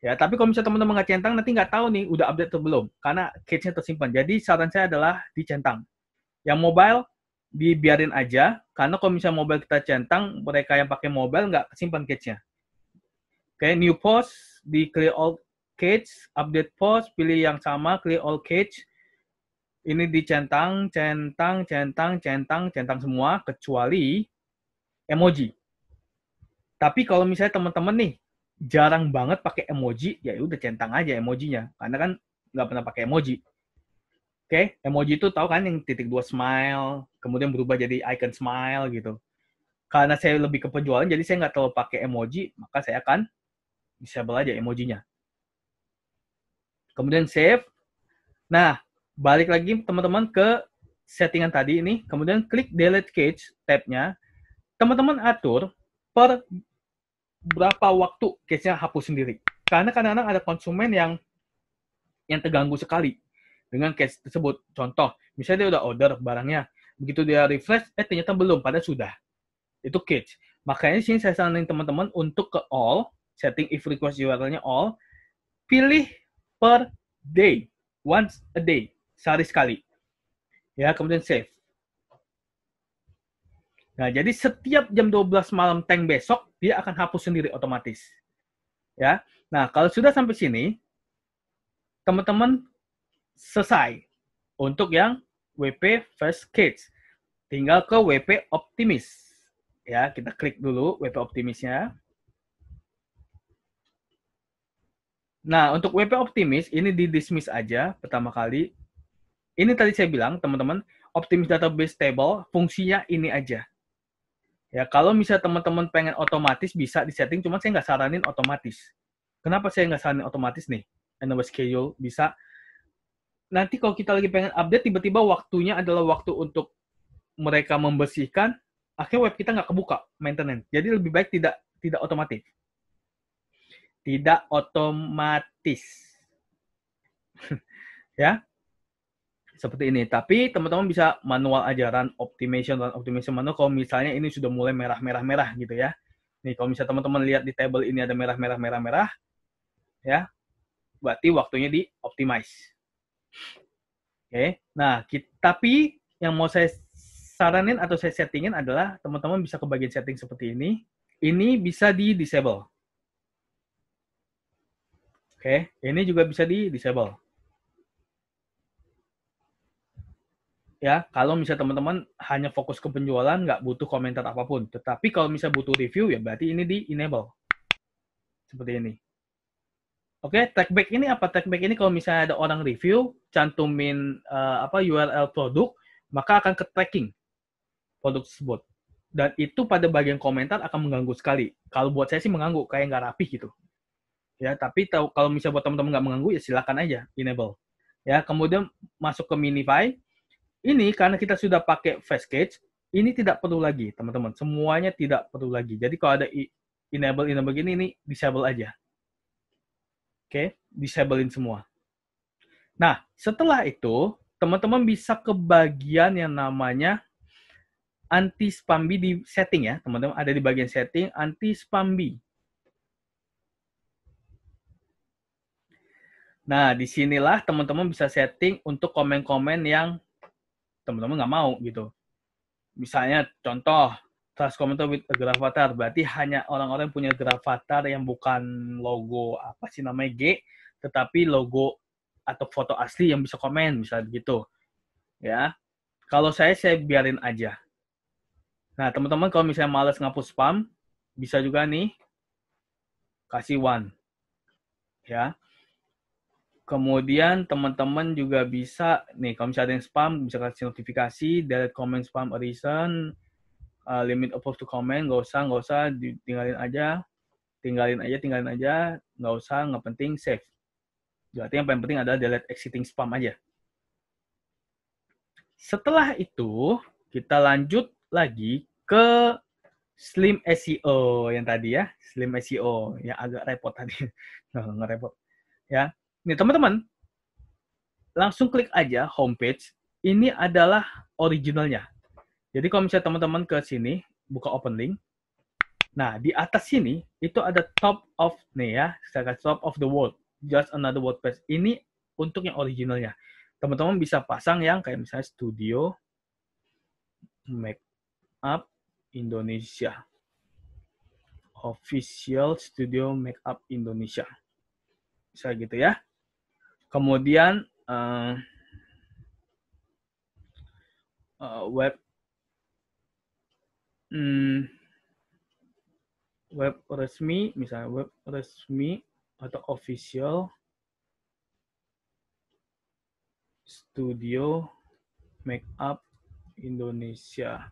Ya, tapi kalau misalnya teman-teman nggak centang, nanti nggak tahu nih udah update atau belum, karena kitsnya nya tersimpan. Jadi saran saya adalah dicentang. Yang mobile, dibiarin aja, karena kalau misalnya mobile kita centang, mereka yang pakai mobile nggak simpan kitsnya. nya Oke, okay, new post, di clear all cage, update post, pilih yang sama, clear all cage. Ini dicentang, centang, centang, centang, centang semua, kecuali emoji. Tapi kalau misalnya teman-teman nih jarang banget pakai emoji, ya udah centang aja emojinya, karena kan nggak pernah pakai emoji. Oke, okay? emoji itu tahu kan yang titik dua smile, kemudian berubah jadi icon smile gitu. Karena saya lebih ke penjualan, jadi saya nggak terlalu pakai emoji, maka saya akan disable aja emojinya. Kemudian save. Nah, balik lagi teman-teman ke settingan tadi ini, kemudian klik delete cache tab-nya. Teman-teman atur per berapa waktu case-nya hapus sendiri. Karena kadang-kadang ada konsumen yang yang terganggu sekali dengan case tersebut. Contoh, misalnya dia udah order barangnya, begitu dia refresh, eh ternyata belum, pada sudah. Itu case. Makanya sini saya saranin teman-teman untuk ke all, setting if request URL-nya all, pilih per day, once a day, sehari sekali. Ya, kemudian save. Nah, jadi setiap jam 12 malam tank besok, dia akan hapus sendiri otomatis. Ya. Nah, kalau sudah sampai sini, teman-teman selesai untuk yang WP First Kids. Tinggal ke WP Optimis. Ya, kita klik dulu WP Optimisnya. Nah, untuk WP Optimis, ini di dismiss aja pertama kali. Ini tadi saya bilang, teman-teman, Optimis Database Table fungsinya ini aja Ya, kalau misalnya teman-teman pengen otomatis bisa di disetting, cuma saya nggak saranin otomatis. Kenapa saya nggak saranin otomatis nih? Another schedule bisa. Nanti kalau kita lagi pengen update, tiba-tiba waktunya adalah waktu untuk mereka membersihkan, akhirnya web kita nggak kebuka maintenance. Jadi lebih baik tidak tidak otomatis. Tidak otomatis. ya, seperti ini. Tapi teman-teman bisa manual ajaran optimization dan optimization manual kalau misalnya ini sudah mulai merah-merah-merah gitu ya. Nih kalau misalnya teman-teman lihat di table ini ada merah-merah-merah-merah, ya, berarti waktunya di optimize. Oke, okay. nah kita, tapi yang mau saya saranin atau saya settingin adalah teman-teman bisa ke bagian setting seperti ini. Ini bisa di disable. Oke, okay. ini juga bisa di disable. ya kalau misalnya teman-teman hanya fokus ke penjualan nggak butuh komentar apapun tetapi kalau misalnya butuh review ya berarti ini di enable seperti ini oke okay, tag back ini apa tag back ini kalau misalnya ada orang review cantumin uh, apa URL produk maka akan ke tracking produk tersebut dan itu pada bagian komentar akan mengganggu sekali kalau buat saya sih mengganggu kayak nggak rapi gitu ya tapi kalau misalnya buat teman-teman nggak mengganggu ya silakan aja enable ya kemudian masuk ke minify ini karena kita sudah pakai fast cage, ini tidak perlu lagi, teman-teman. Semuanya tidak perlu lagi. Jadi kalau ada enable enable begini, ini disable aja. Oke, okay? disablein semua. Nah, setelah itu, teman-teman bisa ke bagian yang namanya anti Spamby di setting ya, teman-teman. Ada di bagian setting anti Spamby. Nah, disinilah teman-teman bisa setting untuk komen-komen yang teman-teman nggak mau gitu. Misalnya contoh trust computer with a gravatar berarti hanya orang-orang punya gravatar yang bukan logo apa sih namanya G tetapi logo atau foto asli yang bisa komen misalnya gitu ya kalau saya saya biarin aja nah teman-teman kalau misalnya males ngapus spam bisa juga nih kasih one ya Kemudian teman-teman juga bisa nih kalau misalnya ada yang spam bisa kasih notifikasi, delete comment spam reason, uh, limit of to comment, nggak usah nggak usah tinggalin aja, tinggalin aja tinggalin aja, nggak usah nggak penting save. Berarti yang paling penting adalah delete exiting spam aja. Setelah itu kita lanjut lagi ke Slim SEO yang tadi ya, Slim SEO yang agak repot tadi, nggak repot ya Nih teman-teman, langsung klik aja homepage. Ini adalah originalnya. Jadi kalau misalnya teman-teman ke sini, buka open link. Nah, di atas sini, itu ada top of, nih ya, saya top of the world. Just another WordPress. Ini untuk yang originalnya. Teman-teman bisa pasang yang kayak misalnya studio, make up, Indonesia. Official Studio Makeup Indonesia. Bisa gitu ya. Kemudian uh, uh, web um, web resmi misalnya web resmi atau official studio makeup Indonesia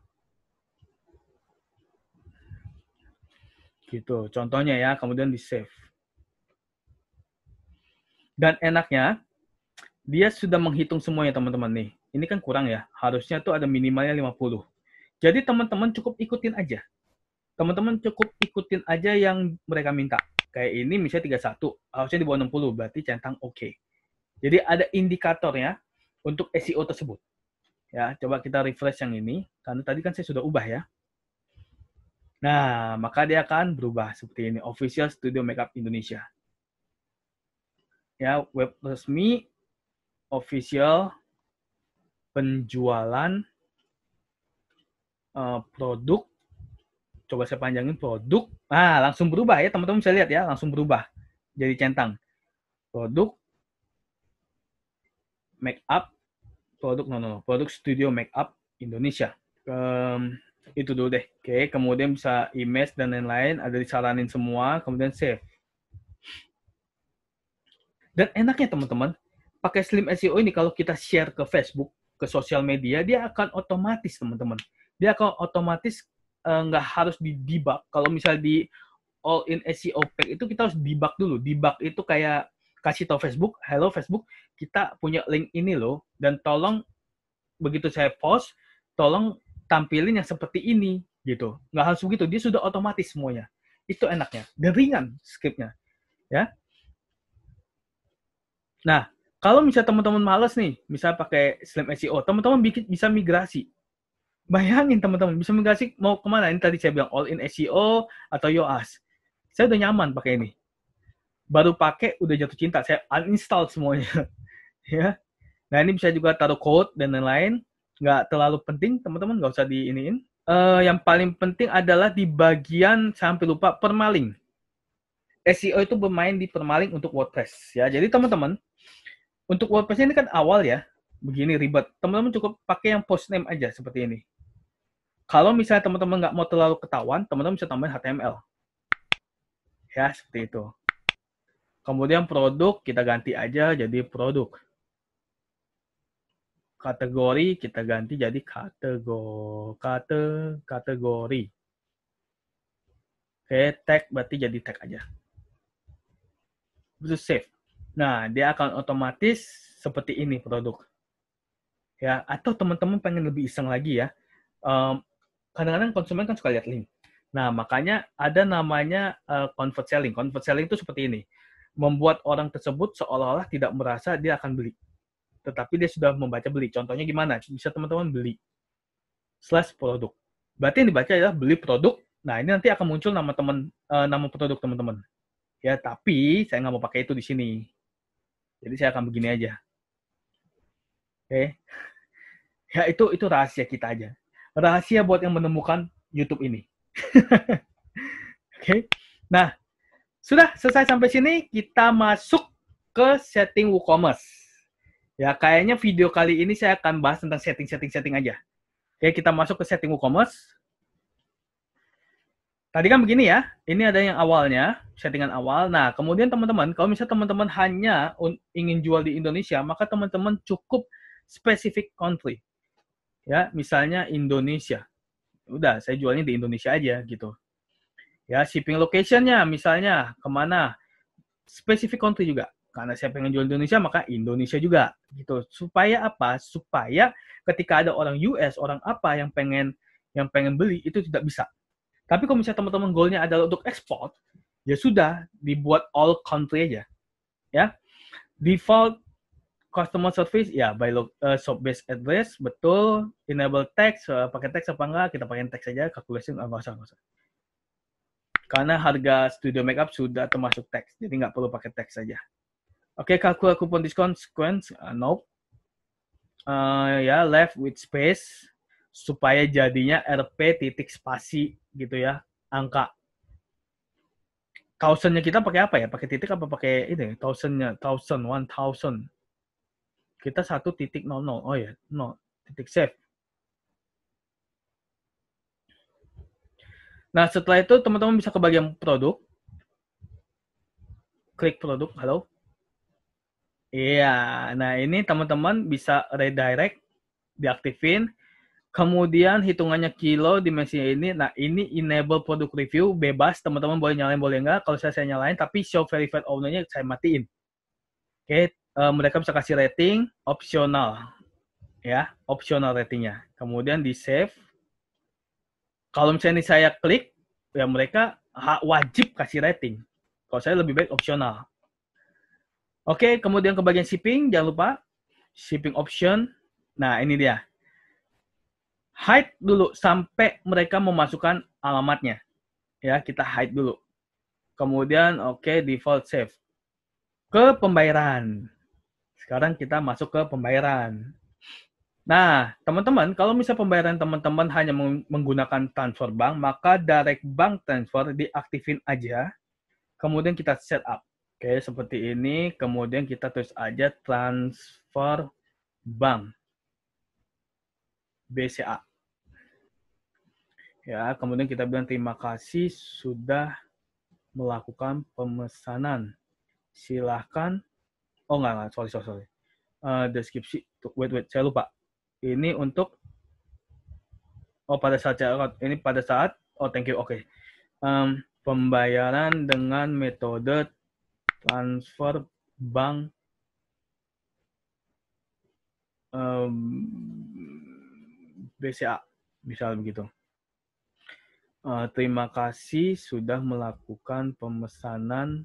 gitu contohnya ya kemudian di save dan enaknya, dia sudah menghitung semuanya teman-teman nih. Ini kan kurang ya, harusnya tuh ada minimalnya 50. Jadi teman-teman cukup ikutin aja. Teman-teman cukup ikutin aja yang mereka minta. Kayak ini misalnya 31, harusnya di bawah 60, berarti centang oke. Okay. Jadi ada indikatornya untuk SEO tersebut. Ya, coba kita refresh yang ini, karena tadi kan saya sudah ubah ya. Nah, maka dia akan berubah seperti ini, Official Studio Makeup Indonesia ya web resmi official penjualan uh, produk coba saya panjangin produk ah langsung berubah ya teman-teman bisa lihat ya langsung berubah jadi centang produk make up produk no no, no produk studio make up Indonesia um, itu dulu deh oke kemudian bisa image dan lain-lain ada disaranin semua kemudian save dan enaknya teman-teman, pakai Slim SEO ini kalau kita share ke Facebook, ke sosial media, dia akan otomatis teman-teman. Dia akan otomatis eh, nggak uh, harus di debug. Kalau misal di all in SEO pack itu kita harus debug dulu. Debug itu kayak kasih tahu Facebook, hello Facebook, kita punya link ini loh dan tolong begitu saya post, tolong tampilin yang seperti ini gitu. Nggak harus begitu, dia sudah otomatis semuanya. Itu enaknya dan ringan scriptnya. Ya, Nah, kalau misalnya teman-teman males nih, misalnya pakai Slam SEO, teman-teman bisa migrasi. Bayangin teman-teman, bisa migrasi mau kemana? Ini tadi saya bilang all in SEO atau YOAS. Saya udah nyaman pakai ini. Baru pakai udah jatuh cinta, saya uninstall semuanya. ya. Nah, ini bisa juga taruh code dan lain-lain. Nggak terlalu penting, teman-teman, nggak usah diiniin. Uh, yang paling penting adalah di bagian, sampai lupa, permaling. SEO itu bermain di permaling untuk WordPress. ya. Jadi, teman-teman, untuk WordPress ini kan awal ya, begini ribet. Teman-teman cukup pakai yang post name aja seperti ini. Kalau misalnya teman-teman nggak mau terlalu ketahuan, teman-teman bisa tambahin HTML. Ya, seperti itu. Kemudian produk kita ganti aja jadi produk. Kategori kita ganti jadi kategori. Kate, kategori. Oke, tag berarti jadi tag aja. Terus save. Nah, dia akan otomatis seperti ini produk. Ya, atau teman-teman pengen lebih iseng lagi ya. kadang kadang-kadang konsumen kan suka lihat link. Nah, makanya ada namanya uh, convert selling. Convert selling itu seperti ini. Membuat orang tersebut seolah-olah tidak merasa dia akan beli. Tetapi dia sudah membaca beli. Contohnya gimana? Bisa teman-teman beli. Slash produk. Berarti yang dibaca adalah beli produk. Nah, ini nanti akan muncul nama teman uh, nama produk teman-teman. Ya, tapi saya nggak mau pakai itu di sini jadi saya akan begini aja. Oke. Okay. Ya itu itu rahasia kita aja. Rahasia buat yang menemukan YouTube ini. Oke. Okay. Nah, sudah selesai sampai sini kita masuk ke setting WooCommerce. Ya, kayaknya video kali ini saya akan bahas tentang setting-setting setting aja. Oke, kita masuk ke setting WooCommerce tadi kan begini ya, ini ada yang awalnya, settingan awal. Nah, kemudian teman-teman, kalau misalnya teman-teman hanya ingin jual di Indonesia, maka teman-teman cukup spesifik country. Ya, misalnya Indonesia. Udah, saya jualnya di Indonesia aja gitu. Ya, shipping location-nya misalnya kemana, spesifik country juga. Karena saya pengen jual di Indonesia, maka Indonesia juga gitu. Supaya apa? Supaya ketika ada orang US, orang apa yang pengen yang pengen beli itu tidak bisa tapi kalau misalnya teman-teman goalnya adalah untuk ekspor, ya sudah dibuat all country aja. Ya. Default customer service ya by uh, shop based address betul enable text uh, pakai text apa enggak kita pakai text aja calculation uh, eh, enggak usah karena harga studio makeup sudah termasuk text jadi nggak perlu pakai text saja oke okay, kalkulasi kupon diskon sequence uh, nope uh, ya yeah, left with space supaya jadinya rp titik spasi gitu ya angka thousandnya kita pakai apa ya pakai titik apa pakai ini thousandnya thousand one thousand kita satu titik nol nol oh ya nol titik save nah setelah itu teman-teman bisa ke bagian produk klik produk halo iya yeah. nah ini teman-teman bisa redirect diaktifin Kemudian hitungannya kilo dimensinya ini. Nah, ini enable produk review bebas. Teman-teman boleh nyalain, boleh enggak. Kalau saya, saya nyalain, tapi show verified ownernya saya matiin. Oke, okay. uh, eh, mereka bisa kasih rating opsional. Ya, opsional ratingnya. Kemudian di save. Kalau misalnya ini saya klik, ya mereka wajib kasih rating. Kalau saya lebih baik opsional. Oke, okay, kemudian ke bagian shipping, jangan lupa shipping option. Nah, ini dia hide dulu sampai mereka memasukkan alamatnya. Ya, kita hide dulu. Kemudian oke okay, default save. Ke pembayaran. Sekarang kita masuk ke pembayaran. Nah, teman-teman, kalau misal pembayaran teman-teman hanya menggunakan transfer bank, maka direct bank transfer diaktifin aja. Kemudian kita set up. Oke, seperti ini. Kemudian kita tulis aja transfer bank. BCA ya kemudian kita bilang terima kasih sudah melakukan pemesanan silahkan oh enggak, enggak sorry sorry, sorry. Uh, deskripsi wait wait saya lupa ini untuk oh pada saat ini pada saat oh thank you oke okay. um, pembayaran dengan metode transfer bank BCA misalnya begitu Uh, terima kasih sudah melakukan pemesanan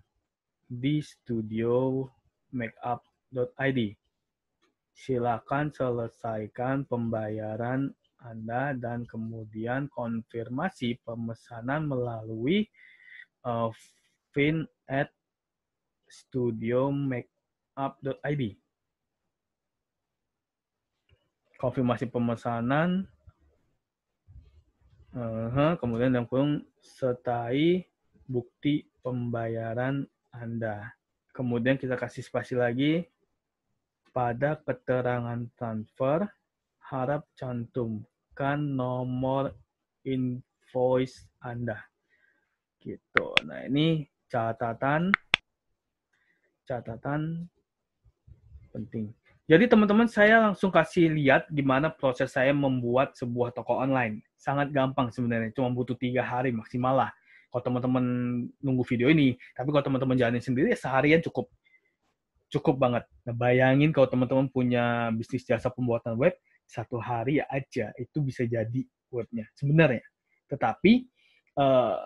di studio makeup.id. Silakan selesaikan pembayaran Anda dan kemudian konfirmasi pemesanan melalui uh, fin at studio makeup.id. Konfirmasi pemesanan Uh-huh. Kemudian dalam kurung sertai bukti pembayaran Anda. Kemudian kita kasih spasi lagi pada keterangan transfer harap cantumkan nomor invoice Anda. Gitu. Nah, ini catatan catatan penting. Jadi teman-teman saya langsung kasih lihat gimana proses saya membuat sebuah toko online sangat gampang sebenarnya. Cuma butuh tiga hari maksimal lah. Kalau teman-teman nunggu video ini, tapi kalau teman-teman jalanin sendiri ya seharian cukup. Cukup banget. Nah, bayangin kalau teman-teman punya bisnis jasa pembuatan web, satu hari aja itu bisa jadi webnya sebenarnya. Tetapi uh,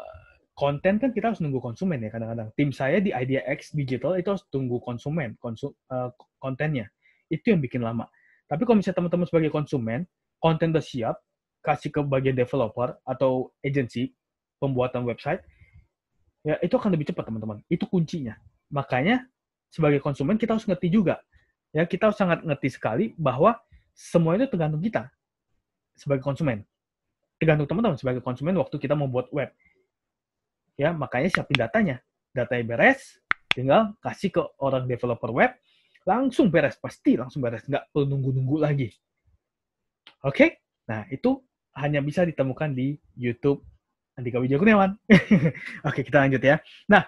konten kan kita harus nunggu konsumen ya kadang-kadang. Tim saya di IdeaX Digital itu harus tunggu konsumen, konsum, uh, eh, kontennya. Itu yang bikin lama. Tapi kalau misalnya teman-teman sebagai konsumen, konten udah siap, kasih ke bagian developer atau agency pembuatan website, ya itu akan lebih cepat teman-teman. Itu kuncinya. Makanya sebagai konsumen kita harus ngerti juga. Ya kita harus sangat ngerti sekali bahwa semua itu tergantung kita sebagai konsumen. Tergantung teman-teman sebagai konsumen waktu kita membuat web. Ya makanya siapin datanya. Datanya beres, tinggal kasih ke orang developer web, langsung beres pasti langsung beres nggak perlu nunggu-nunggu lagi. Oke, okay? nah itu hanya bisa ditemukan di YouTube Andika Wijaya Kurniawan. Oke, kita lanjut ya. Nah,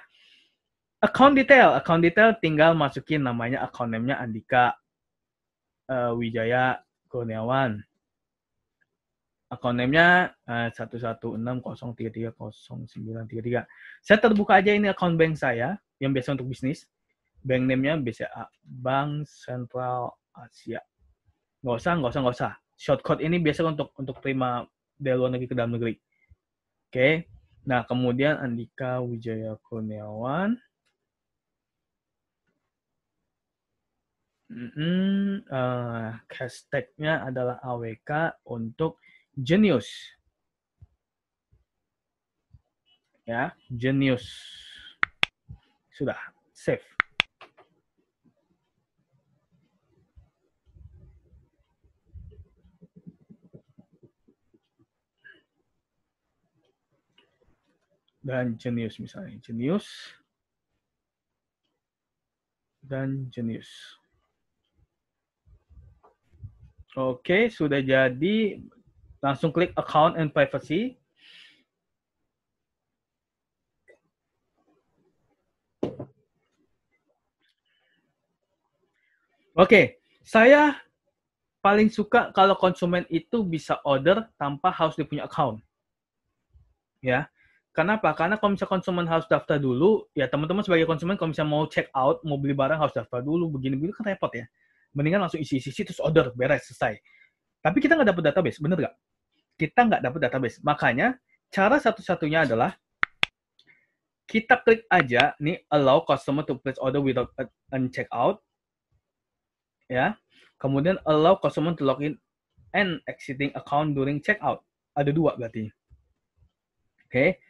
account detail. Account detail tinggal masukin namanya account name-nya Andika uh, Wijaya Kurniawan. Account name-nya uh, eh, 1160330933. Saya terbuka aja ini account bank saya yang biasa untuk bisnis. Bank name-nya BCA, Bank Sentral Asia. Gak usah, gak usah, gak usah short ini biasa untuk untuk terima dari luar negeri ke dalam negeri. Oke. Okay. Nah, kemudian Andika Wijaya Kurniawan. Mm -hmm. uh, eh, nya adalah AWK untuk genius. Ya, genius. Sudah, save. dan jenius misalnya. Jenius dan jenius. Oke, sudah jadi. Langsung klik account and privacy. Oke, saya paling suka kalau konsumen itu bisa order tanpa harus dia punya account. Ya. Karena apa? Karena kalau misalnya konsumen harus daftar dulu, ya teman-teman sebagai konsumen kalau misalnya mau check out, mau beli barang harus daftar dulu, begini-begini kan repot ya. Mendingan langsung isi-isi terus order, beres, selesai. Tapi kita nggak dapat database, bener nggak? Kita nggak dapat database. Makanya cara satu-satunya adalah kita klik aja nih allow customer to place order without and check out ya kemudian allow customer to login and exiting account during check out. ada dua berarti oke okay.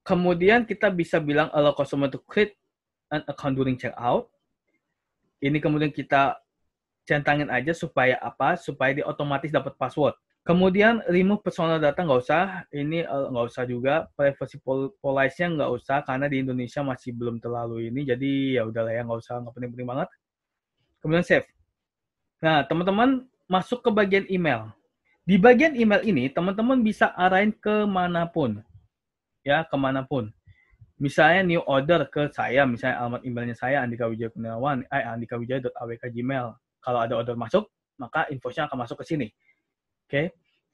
Kemudian kita bisa bilang allow customer to create an account during checkout. Ini kemudian kita centangin aja supaya apa? Supaya dia otomatis dapat password. Kemudian remove personal data nggak usah, ini eh, nggak usah juga, privacy policy-nya nggak usah karena di Indonesia masih belum terlalu ini, jadi ya udahlah ya nggak usah nggak penting-penting banget. Kemudian save. Nah teman-teman masuk ke bagian email. Di bagian email ini teman-teman bisa arahin ke kemanapun ya kemanapun. Misalnya new order ke saya, misalnya alamat emailnya saya Andika Wijaya Kurniawan, eh, Andika Wijaya Gmail. Kalau ada order masuk, maka invoice akan masuk ke sini. Oke. Okay?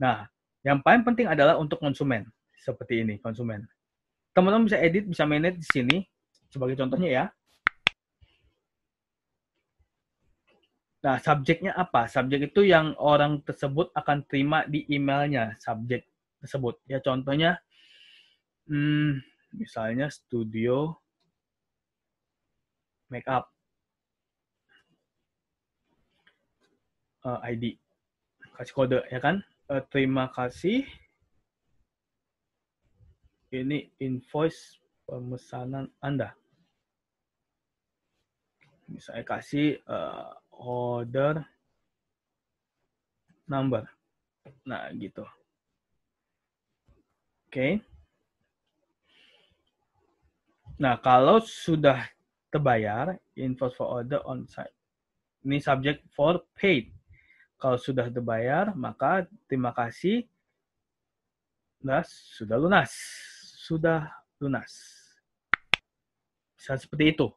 Nah, yang paling penting adalah untuk konsumen. Seperti ini, konsumen. Teman-teman bisa edit, bisa manage di sini. Sebagai contohnya ya. Nah, subjeknya apa? Subjek itu yang orang tersebut akan terima di emailnya, subjek tersebut. Ya, contohnya hmm, misalnya studio make up uh, eh, ID kasih kode ya kan uh, terima kasih ini invoice pemesanan Anda misalnya kasih uh, order number nah gitu oke okay. Nah, kalau sudah terbayar, invoice for order on site. Ini subject for paid. Kalau sudah terbayar, maka terima kasih. Nah, sudah lunas. Sudah lunas. Bisa seperti itu.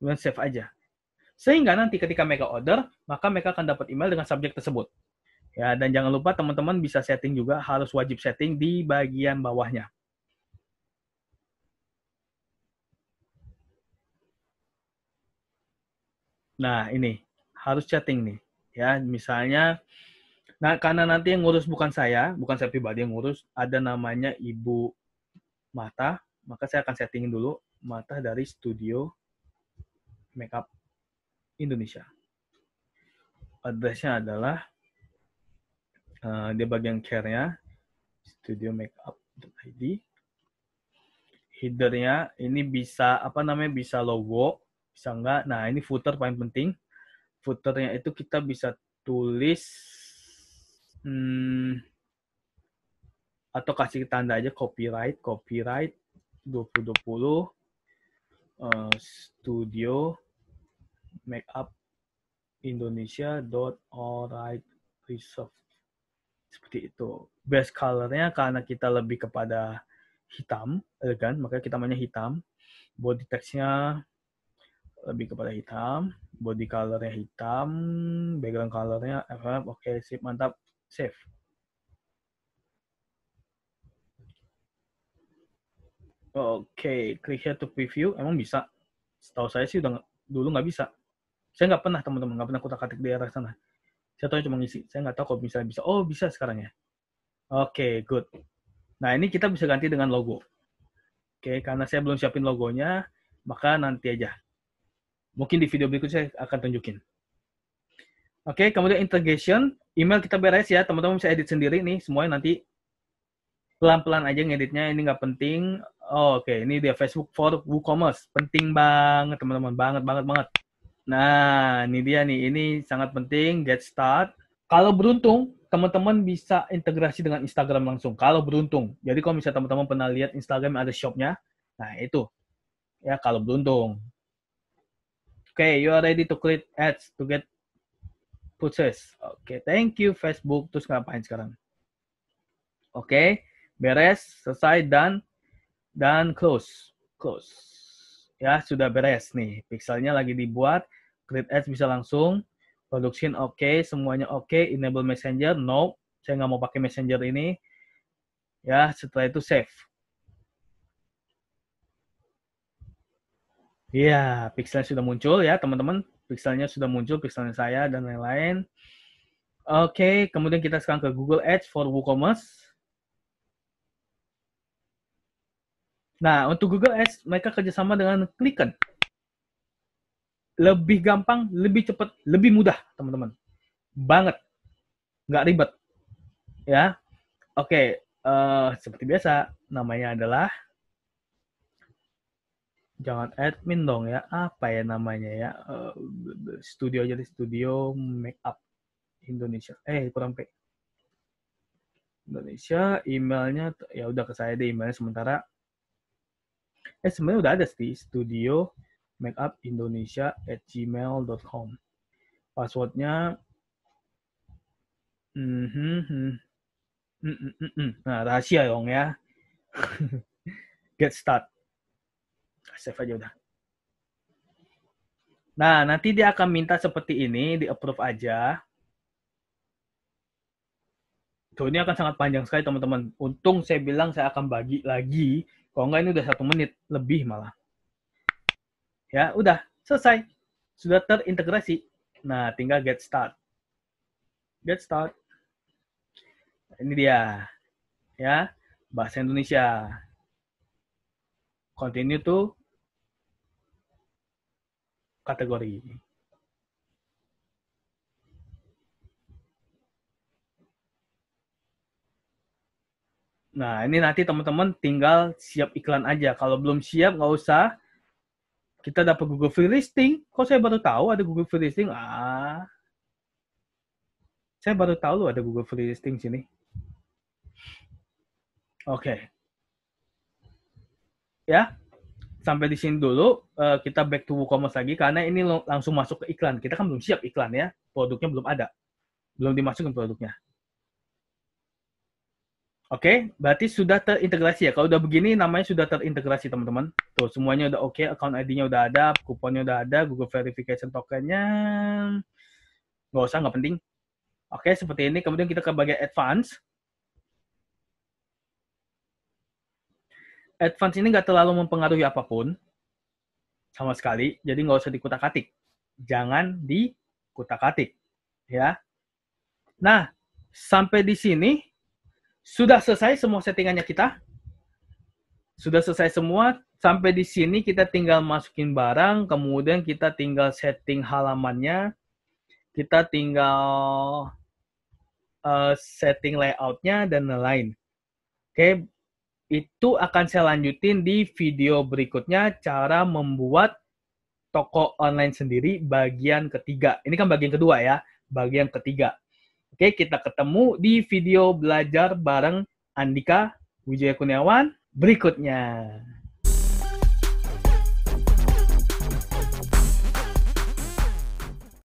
Kemudian save aja. Sehingga nanti ketika mereka order, maka mereka akan dapat email dengan subjek tersebut. Ya, dan jangan lupa teman-teman bisa setting juga, harus wajib setting di bagian bawahnya. Nah, ini harus chatting nih. Ya, misalnya nah karena nanti yang ngurus bukan saya, bukan saya pribadi yang ngurus, ada namanya Ibu Mata, maka saya akan settingin dulu Mata dari studio makeup Indonesia. Addressnya adalah uh, di bagian care-nya studio Makeup id Headernya ini bisa apa namanya bisa logo bisa enggak. Nah, ini footer paling penting. Footernya itu kita bisa tulis hmm, atau kasih tanda aja copyright, copyright 2020 uh, eh, studio makeup Indonesia dot alright reserve seperti itu. Base colornya karena kita lebih kepada hitam, elegan, makanya kita mainnya hitam. Body textnya lebih kepada hitam, body colornya hitam, background colornya FF, oke okay, sip mantap, save. Oke, okay, click here to preview. Emang bisa? Setahu saya sih udah dulu nggak bisa. Saya nggak pernah teman-teman, nggak pernah kutak-katik di arah sana. Saya tahu cuma ngisi. Saya nggak tahu kalau misalnya bisa. Oh bisa sekarang ya. Oke, okay, good. Nah ini kita bisa ganti dengan logo. Oke, okay, karena saya belum siapin logonya, maka nanti aja. Mungkin di video berikutnya saya akan tunjukin. Oke, okay, kemudian integration. Email kita beres ya, teman-teman bisa edit sendiri nih semuanya nanti. Pelan-pelan aja ngeditnya, ini nggak penting. Oh, Oke, okay. ini dia Facebook for WooCommerce. Penting banget, teman-teman. Banget, banget, banget. Nah, ini dia nih. Ini sangat penting, get start. Kalau beruntung, teman-teman bisa integrasi dengan Instagram langsung. Kalau beruntung. Jadi kalau misalnya teman-teman pernah lihat Instagram ada shopnya, nah itu. Ya, kalau beruntung. Okay, you are ready to create ads to get purchase. Oke, okay, thank you Facebook. Terus ngapain sekarang? Oke, okay, beres, selesai dan dan close, close. Ya, sudah beres nih. Pixelnya lagi dibuat. Create ads bisa langsung. Production oke, okay. semuanya oke. Okay. Enable Messenger, no. Saya nggak mau pakai Messenger ini. Ya, setelah itu save. Iya, pixelnya sudah muncul ya teman-teman. Pixelnya sudah muncul, pixelnya saya dan lain-lain. Oke, okay, kemudian kita sekarang ke Google Ads for WooCommerce. Nah, untuk Google Ads, mereka kerjasama dengan Clickon. Lebih gampang, lebih cepat, lebih mudah, teman-teman. Banget. Nggak ribet. Ya. Oke, okay, uh, eh, seperti biasa, namanya adalah jangan admin dong ya apa ya namanya ya uh, studio jadi studio make up Indonesia eh kurang p Indonesia emailnya ya udah ke saya deh emailnya sementara eh sebenarnya udah ada sih studio makeup Indonesia at gmail.com passwordnya mhm, mhm. mm -hmm, mm nah rahasia dong ya get start save aja udah. Nah, nanti dia akan minta seperti ini, di approve aja. Tuh, ini akan sangat panjang sekali, teman-teman. Untung saya bilang saya akan bagi lagi. Kalau enggak, ini udah satu menit lebih malah. Ya, udah. Selesai. Sudah terintegrasi. Nah, tinggal get start. Get start. Ini dia. Ya, bahasa Indonesia. Continue to kategori ini. Nah, ini nanti teman-teman tinggal siap iklan aja. Kalau belum siap, nggak usah. Kita dapat Google Free Listing. Kok saya baru tahu ada Google Free Listing? Ah, saya baru tahu ada Google Free Listing sini. Oke. Okay. Ya, sampai di sini dulu. Uh, kita back to WooCommerce lagi karena ini langsung masuk ke iklan. Kita kan belum siap iklan ya. Produknya belum ada. Belum dimasukin produknya. Oke, okay, berarti sudah terintegrasi ya. Kalau udah begini namanya sudah terintegrasi teman-teman. Tuh semuanya udah oke, okay, account ID-nya udah ada, kuponnya udah ada, Google Verification tokennya nggak usah nggak penting. Oke, okay, seperti ini. Kemudian kita ke bagian advance. advance ini nggak terlalu mempengaruhi apapun sama sekali. Jadi nggak usah dikutak-atik. Jangan dikutak-atik, ya. Nah, sampai di sini sudah selesai semua settingannya kita. Sudah selesai semua. Sampai di sini kita tinggal masukin barang, kemudian kita tinggal setting halamannya, kita tinggal uh, setting layoutnya dan lain-lain. Oke, okay, itu akan saya lanjutin di video berikutnya cara membuat toko online sendiri bagian ketiga. Ini kan bagian kedua ya, bagian ketiga. Oke, kita ketemu di video belajar bareng Andika Wijaya Kuniawan berikutnya.